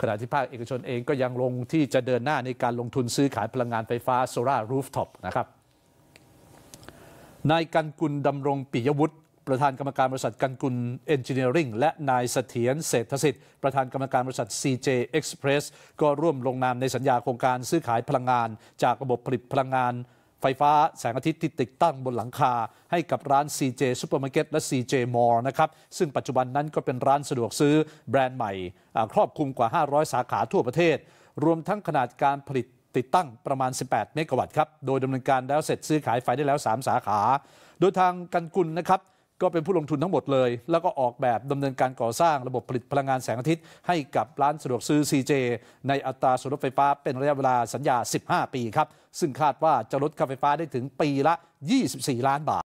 ขณะที่ภาคเอกชนเองก็ยังลงที่จะเดินหน้าในการลงทุนซื้อขายพลังงานไฟฟ้าโซลารูฟท็อปนะครับ นายกันกุลดำรงปิยวุฒิประธานกรรมการบริษัทกันกุลเอนจิเนียริงและนายเสถียรเศรษฐสิทธิ์ ประธานกรรมการบริษัท CJ Express ก็ร่วมลงนามในสัญญาโครงการซื้อขายพลังงาน จากระบบผลิตพลังงานไฟฟ้าแสงอาทิตย์ที่ติดตั้งบนหลังคา ให้กับร้าน CJ Supermarket และ CJ Mall นะครับซึ่งปัจจุบันนั้นก็เป็นร้านสะดวกซื้อแบรนด์ใหม่ ครอบคลุมกว่า 500 สาขาทั่วประเทศ รวมทั้งขนาดการผลิตติดตั้งประมาณ 18 เมกะวัตต์ครับโดยดำเนินการแล้วเสร็จซื้อขายไฟได้แล้ว 3 สาขา โดยทางกันกุลนะครับก็เป็นผู้ลงทุนทั้งหมดเลย แล้วก็ออกแบบดำเนินการก่อสร้างระบบผลิตพลังงานแสงอาทิตย์ ให้กับร้านสะดวกซื้อ CJ ในอัตราส่วนลดไฟฟ้าเป็นระยะเวลาสัญญา 15 ปีครับ ซึ่งคาดว่า จะลดค่าไฟฟ้าได้ถึงปีละ 24 ล้านบาท